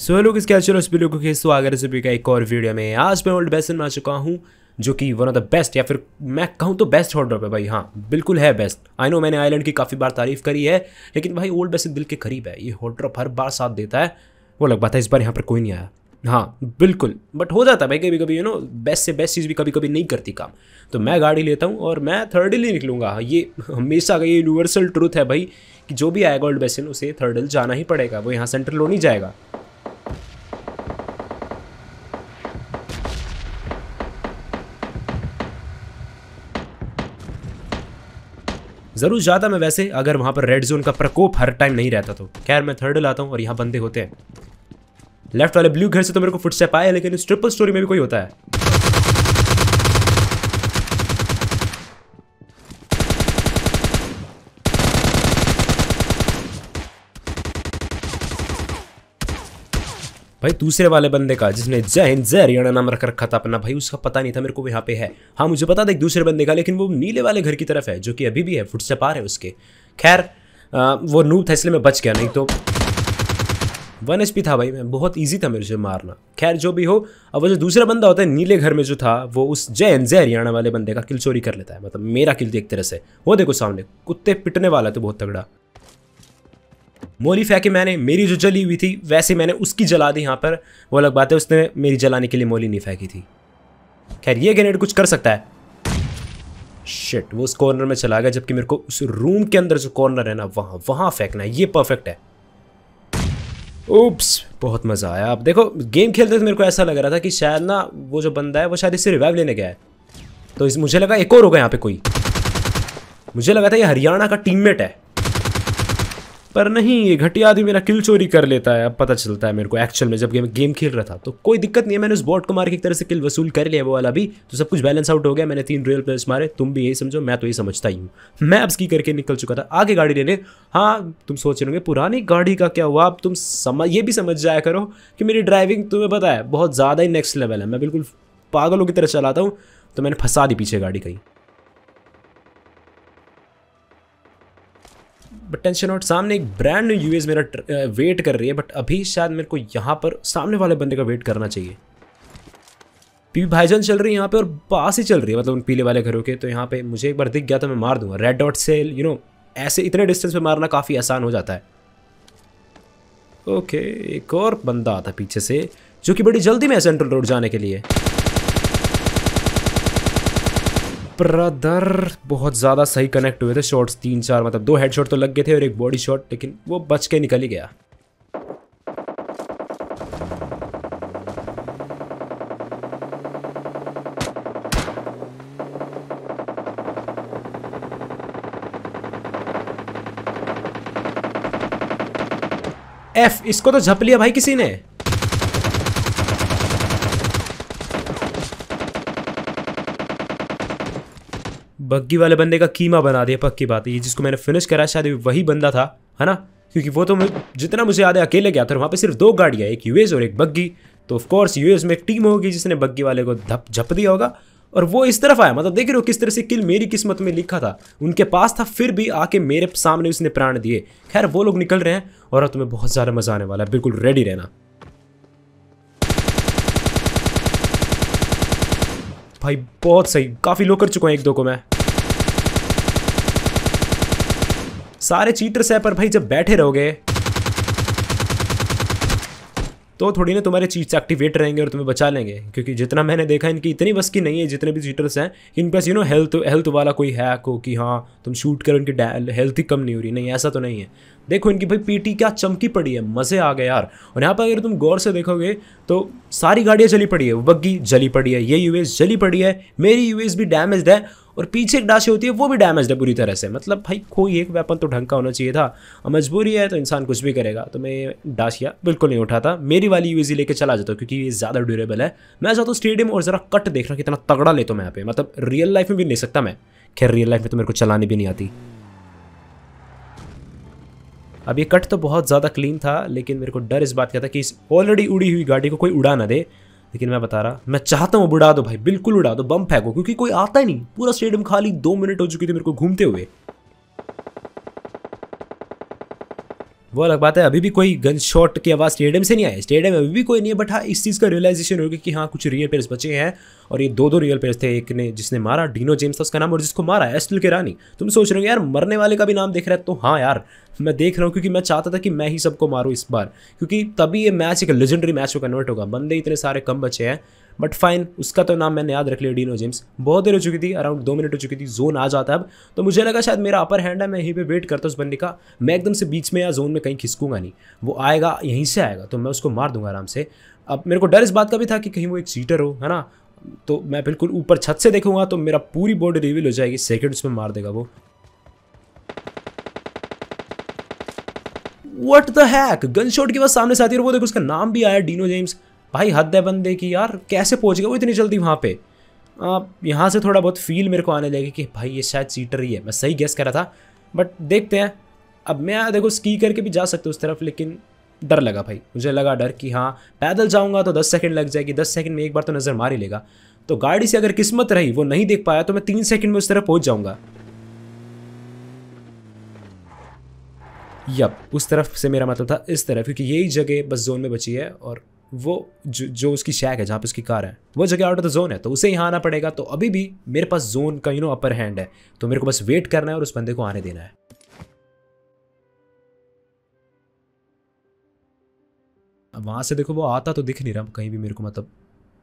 सो लोग इसके अच्छे उस वीडियो को स्वागत है सभी का एक और वीडियो में आज मैं ओल्ड बेसन में आ चुका हूँ जो कि वन ऑफ द बेस्ट या फिर मैं कहूँ तो बेस्ट हॉट ड्रॉप है भाई हाँ बिल्कुल है बेस्ट आई नो मैंने आइलैंड की काफ़ी बार तारीफ करी है लेकिन भाई ओल्ड बेसन दिल के करीब है ये हॉट ड्रॉप हर बार साथ देता है वो लग पाता है इस बार यहाँ पर कोई नहीं आया हाँ बिल्कुल बट हो जाता है भाई कभी कभी यू नो बेस्ट से बेस्ट चीज़ भी कभी कभी नहीं करती काम तो मैं गाड़ी लेता हूँ और मैं थर्ड ही निकलूँगा ये हमेशा का ये यूनिवर्सल ट्रूथ है भाई कि जो भी आएगा ओल्ड बेसन उसे थर्ड हिल जाना ही पड़ेगा वो यहाँ सेंट्रल हो नहीं जाएगा जरूर जाता मैं वैसे अगर वहां पर रेड जोन का प्रकोप हर टाइम नहीं रहता तो खैर मैं थर्ड लाता हूँ और यहाँ बंदे होते हैं लेफ्ट वाले ब्लू घर से तो मेरे को फुटस्टेप आया लेकिन इस ट्रिपल स्टोरी में भी कोई होता है भाई दूसरे वाले बंदे का जिसने जय हिंद जय हरियाणा नाम रख रखा था अपना भाई उसका पता नहीं था मेरे को यहाँ पे है हाँ मुझे पता था एक दूसरे बंदे का लेकिन वो नीले वाले घर की तरफ है जो कि अभी भी है फुटस्टेप आ रहे उसके खैर वो नूब था इसलिए मैं बच गया नहीं तो वन एच था भाई मैं बहुत ईजी था मेरे से मारना खैर जो भी हो अब वो जो दूसरा बंदा होता है नीले घर में जो था वो उस जय एन जय हरियाणा वाले बंदे का किल चोरी कर लेता है मतलब मेरा किल देख तो तरह से वो देखो सामने कुत्ते पिटने वाला तो बहुत तगड़ा मोली फेंके मैंने मेरी जो जली हुई थी वैसे मैंने उसकी जला दी यहाँ पर वो अलग बात है उसने मेरी जलाने के लिए मोली नहीं फेंकी थी खैर ये ग्रेनेड कुछ कर सकता है शिट वो उस कॉर्नर में चला गया जबकि मेरे को उस रूम के अंदर जो कॉर्नर है ना वहाँ वहाँ फेंकना है ये परफेक्ट है ओप्स बहुत मज़ा आया आप देखो गेम खेलते तो मेरे को ऐसा लग रहा था कि शायद ना वो जो बंदा है वो शायद इससे रिवाइव लेने गया है तो इस मुझे लगा एक और होगा यहाँ पे कोई मुझे लगा था ये हरियाणा का टीममेट है पर नहीं ये घटिया आदमी मेरा किल चोरी कर लेता है अब पता चलता है मेरे को एक्चुअल में जब गेम गेम खेल रहा था तो कोई दिक्कत नहीं है मैंने उस बॉट को मार के एक तरह से किल वसूल कर लिया वो वाला भी तो सब कुछ बैलेंस आउट हो गया मैंने तीन रियल प्लेयर्स मारे तुम भी यही समझो मैं तो यही समझता ही हूँ मैं अब स्की करके निकल चुका था आगे गाड़ी लेने हाँ तुम सोच रहे होंगे पुरानी गाड़ी का क्या हुआ अब तुम समझ ये भी समझ जाया करो कि मेरी ड्राइविंग तुम्हें पता है बहुत ज़्यादा ही नेक्स्ट लेवल है मैं बिल्कुल पागलों की तरह चलाता हूँ तो मैंने फंसा दी पीछे गाड़ी कहीं बट टेंशन नॉट सामने एक ब्रांड न्यू यूएस मेरा वेट कर रही है बट अभी शायद मेरे को यहाँ पर सामने वाले बंदे का वेट करना चाहिए पीवी भाईजान चल रही है यहाँ पे और पास ही चल रही है मतलब उन पीले वाले घरों के तो यहाँ पे मुझे एक बार दिख गया तो मैं मार दूंगा रेड डॉट से यू नो ऐसे इतने डिस्टेंस पे मारना काफ़ी आसान हो जाता है ओके एक और बंदा आता पीछे से जो कि बड़ी जल्दी में सेंट्रल रोड जाने के लिए ब्रदर बहुत ज़्यादा सही कनेक्ट हुए थे शॉट्स तीन चार मतलब दो हेडशॉट तो लग गए थे और एक बॉडी शॉट लेकिन वो बच के निकल ही गया एफ इसको तो झप लिया भाई किसी ने बग्गी वाले बंदे का कीमा बना दिया पक्की बात है ये जिसको मैंने फिनिश करा शायद वही बंदा था है ना क्योंकि वो तो जितना मुझे याद है अकेले गया था वहाँ पर सिर्फ दो गाड़ियाँ एक यूएस और एक बग्गी तो ऑफकोर्स यूएस में एक टीम होगी जिसने बग्गी वाले को धप झप दिया होगा और वो इस तरफ आया मतलब देख रहे हो किस तरह से किल मेरी किस्मत में लिखा था उनके पास था फिर भी आके मेरे सामने उसने प्राण दिए खैर वो लोग निकल रहे हैं और तुम्हें बहुत ज़्यादा मज़ा आने वाला है बिल्कुल रेडी रहना भाई बहुत सही काफ़ी लो कर चुका हूं एक दो को मैं सारे चीटर्स है पर भाई जब बैठे रहोगे तो थोड़ी ना तुम्हारे चीट्स एक्टिवेट रहेंगे और तुम्हें बचा लेंगे क्योंकि जितना मैंने देखा इनकी इतनी बस की नहीं है जितने भी चीटर्स हैं इनके पास यू नो हेल्थ हेल्थ वाला कोई हैक हो कि हाँ तुम शूट करो इनकी हेल्थ ही कम नहीं हो रही नहीं ऐसा तो नहीं है देखो इनकी भाई पीटी क्या चमकी पड़ी है मज़े आ गए यार और यहाँ पर अगर तुम गौर से देखोगे तो सारी गाड़ियाँ जली पड़ी है बग्गी जली पड़ी है ये यूएस जली पड़ी है मेरी यूएस भी डैमेज है और पीछे एक डाशी होती है वो भी डैमेज है बुरी तरह से मतलब भाई कोई एक वेपन तो ढंग का होना चाहिए था और मजबूरी है तो इंसान कुछ भी करेगा तो मैं डाशिया बिल्कुल नहीं उठाता मेरी वाली यूजी लेके चला जाता हूँ क्योंकि ये ज़्यादा ड्यूरेबल है मैं चाहता हूँ स्टेडियम और ज़रा कट देखना कितना तगड़ा लेता हूँ मैं यहाँ पे मतलब रियल लाइफ में भी नहीं सकता मैं खैर रियल लाइफ में तो मेरे को चलानी भी नहीं आती अब ये कट तो बहुत ज़्यादा क्लीन था लेकिन मेरे को डर इस बात का था कि इस ऑलरेडी उड़ी हुई गाड़ी को कोई उड़ा ना दे लेकिन मैं बता रहा मैं चाहता हूँ उड़ा दो भाई बिल्कुल उड़ा दो बम फेंको क्योंकि कोई आता ही नहीं पूरा स्टेडियम खाली दो मिनट हो चुकी थी मेरे को घूमते हुए वो अलग बात है अभी भी कोई गन शॉट की आवाज़ स्टेडियम से नहीं आई स्टेडियम में अभी भी कोई नहीं है बट हाँ इस चीज़ का रियलाइजेशन गया कि हाँ कुछ रियल प्लेयर्स बचे हैं और ये दो दो रियल प्लेयर्स थे एक ने जिसने मारा डीनो जेम्स था उसका नाम और जिसको मारा एस्टल के रानी तुम सोच रहे हो यार मरने वाले का भी नाम देख रहा है तो हाँ यार मैं देख रहा हूँ क्योंकि मैं चाहता था कि मैं ही सबको मारूँ इस बार क्योंकि तभी ये मैच एक लेजेंडरी मैच में कन्वर्ट होगा बंदे इतने सारे कम बचे हैं बट फाइन उसका तो नाम मैंने याद रख लिया डीनो जेम्स बहुत देर हो चुकी थी अराउंड दो मिनट हो चुकी थी जोन आ जाता है अब तो मुझे लगा शायद मेरा अपर हैंड है मैं यहीं पर वेट करता उस बंदे का मैं एकदम से बीच में या जोन में कहीं खिसकूंगा नहीं वो आएगा यहीं से आएगा तो मैं उसको मार दूंगा आराम से अब मेरे को डर इस बात का भी था कि कहीं वो एक सीटर हो है ना तो मैं बिल्कुल ऊपर छत से देखूंगा तो मेरा पूरी बॉडी रिवील हो जाएगी सेकेंड उसमें मार देगा वो what the hack gun shot के बाद सामने से आती है वो देखो उसका नाम भी आया डीनो जेम्स भाई हद है बंदे की यार कैसे पहुँच गए वो इतनी जल्दी वहाँ पर यहाँ से थोड़ा बहुत फील मेरे को आने लगे कि भाई ये शायद सीटर ही है मैं सही गेस कर रहा था बट देखते हैं अब मैं देखो स्की करके भी जा सकता हूँ उस तरफ लेकिन डर लगा भाई मुझे लगा डर कि हाँ पैदल जाऊँगा तो दस सेकंड लग जाएगी दस सेकंड में एक बार तो नज़र मार ही लेगा तो गाड़ी से अगर किस्मत रही वो नहीं देख पाया तो मैं तीन सेकंड में उस तरफ पहुँच जाऊँगा यप उस तरफ से मेरा मतलब था इस तरफ क्योंकि यही जगह बस जोन में बची है और वो जो जो उसकी शैक है जहाँ पे उसकी कार है वो जगह आउट ऑफ द जोन है तो उसे यहाँ आना पड़ेगा तो अभी भी मेरे पास जोन का यू नो अपर हैंड है तो मेरे को बस वेट करना है और उस बंदे को आने देना है वहाँ से देखो वो आता तो दिख नहीं रहा कहीं भी मेरे को मतलब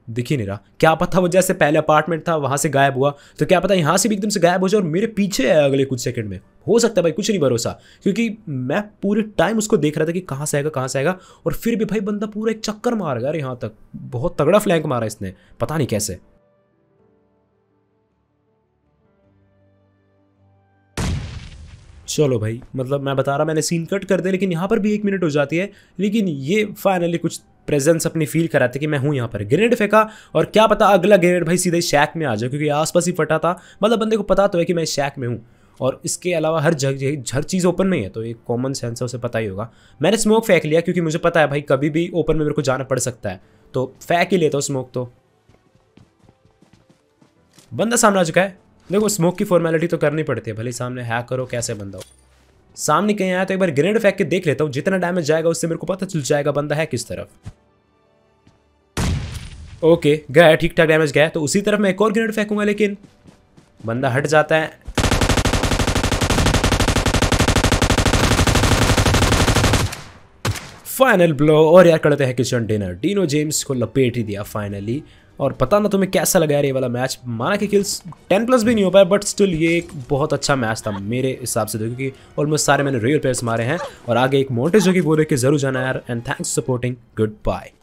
दिख ही नहीं रहा क्या पता वो जैसे पहले अपार्टमेंट था वहाँ से गायब हुआ तो क्या पता यहाँ से भी एकदम से गायब हो जाए और मेरे पीछे आया अगले कुछ सेकंड में हो सकता है भाई कुछ नहीं भरोसा क्योंकि मैं पूरे टाइम उसको देख रहा था कि कहाँ से आएगा कहाँ से आएगा और फिर भी भाई बंदा पूरा एक चक्कर मार गया यहाँ तक बहुत तगड़ा फ्लैंक मारा इसने पता नहीं कैसे चलो भाई मतलब मैं बता रहा मैंने सीन कट कर दिया लेकिन यहाँ पर भी एक मिनट हो जाती है लेकिन ये फाइनली कुछ प्रेजेंस अपनी फील कराते कि मैं हूं यहां पर ग्रेनेड फेंका और क्या पता अगला ग्रेनेड भाई सीधे शैक में आ जाए क्योंकि आसपास ही फटा था मतलब बंदे को पता तो है कि मैं शैक में हूं और इसके अलावा हर जगह हर चीज़ ओपन में है तो एक कॉमन सेंस है उसे पता ही होगा मैंने स्मोक फेंक लिया क्योंकि मुझे पता है भाई कभी भी ओपन में मेरे को जाना पड़ सकता है तो फेंक ही लेता हूँ स्मोक तो बंदा सामने आ चुका है देखो स्मोक की फॉर्मेलिटी तो करनी पड़ती है भले सामने हैक करो कैसे बंदा हो सामने कहीं आया तो एक बार ग्रेनेड फेंक के देख लेता हूँ जितना डैमेज जाएगा उससे मेरे को पता चल जाएगा बंदा है किस तरफ ओके okay, गया ठीक ठाक डैमेज गया तो उसी तरफ मैं एक और ग्रेनेड फेंकूंगा लेकिन बंदा हट जाता है फाइनल ब्लो और यार करते हैं किचन डिनर डीनो जेम्स को लपेट ही दिया फाइनली और पता ना तुम्हें कैसा लगा ये वाला मैच माना कि किल्स टेन प्लस भी नहीं हो पाया बट स्टिल ये एक बहुत अच्छा मैच था मेरे हिसाब से तो, क्योंकि ऑलमोस्ट सारे मैंने रियल प्लेयर्स मारे हैं और आगे एक मोटेज जो कि बोले कि जरूर जाना यार and thanks supporting good bye